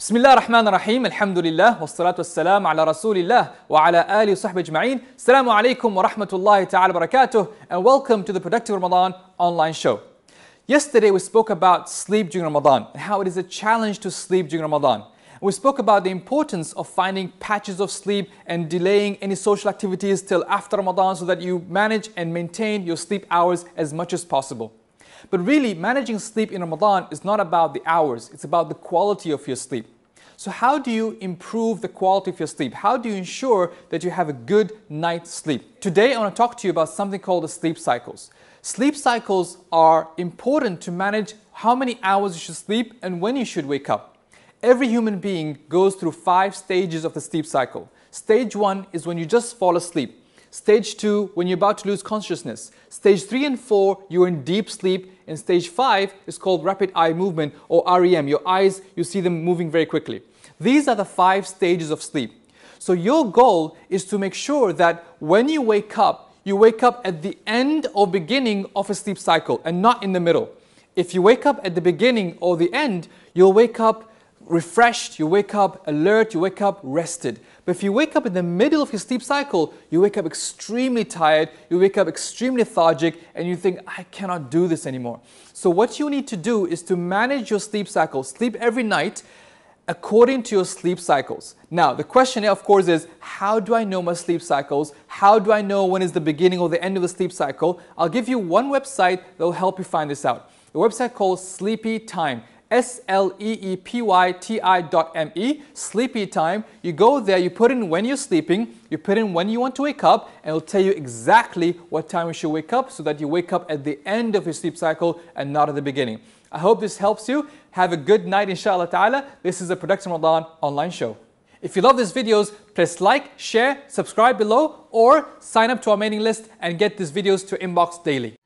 بسم الله Rahim. Alhamdulillah. الحمد لله والصلاة والسلام على رسول الله وعلى آله وصحبه أجمعين السلام عليكم ورحمة الله تعالى وبركاته and welcome to the Productive Ramadan online show. Yesterday we spoke about sleep during Ramadan and how it is a challenge to sleep during Ramadan. We spoke about the importance of finding patches of sleep and delaying any social activities till after Ramadan so that you manage and maintain your sleep hours as much as possible. But really, managing sleep in Ramadan is not about the hours, it's about the quality of your sleep. So, how do you improve the quality of your sleep? How do you ensure that you have a good night's sleep? Today, I want to talk to you about something called the sleep cycles. Sleep cycles are important to manage how many hours you should sleep and when you should wake up. Every human being goes through five stages of the sleep cycle. Stage one is when you just fall asleep. Stage two, when you're about to lose consciousness. Stage three and four, you're in deep sleep. And stage five is called rapid eye movement or REM. Your eyes, you see them moving very quickly. These are the five stages of sleep. So your goal is to make sure that when you wake up, you wake up at the end or beginning of a sleep cycle and not in the middle. If you wake up at the beginning or the end, you'll wake up refreshed, you wake up alert, you wake up rested. But if you wake up in the middle of your sleep cycle, you wake up extremely tired, you wake up extremely lethargic, and you think, I cannot do this anymore. So, what you need to do is to manage your sleep cycle. Sleep every night according to your sleep cycles. Now, the question, of course, is how do I know my sleep cycles? How do I know when is the beginning or the end of the sleep cycle? I'll give you one website that will help you find this out. The website called Sleepy Time. S-L-E-E-P-Y-T-I dot M-E, sleepy time. You go there, you put in when you're sleeping, you put in when you want to wake up, and it'll tell you exactly what time you should wake up so that you wake up at the end of your sleep cycle and not at the beginning. I hope this helps you. Have a good night, inshallah ta'ala. This is a Production Ramadan online show. If you love these videos, press like, share, subscribe below, or sign up to our mailing list and get these videos to inbox daily.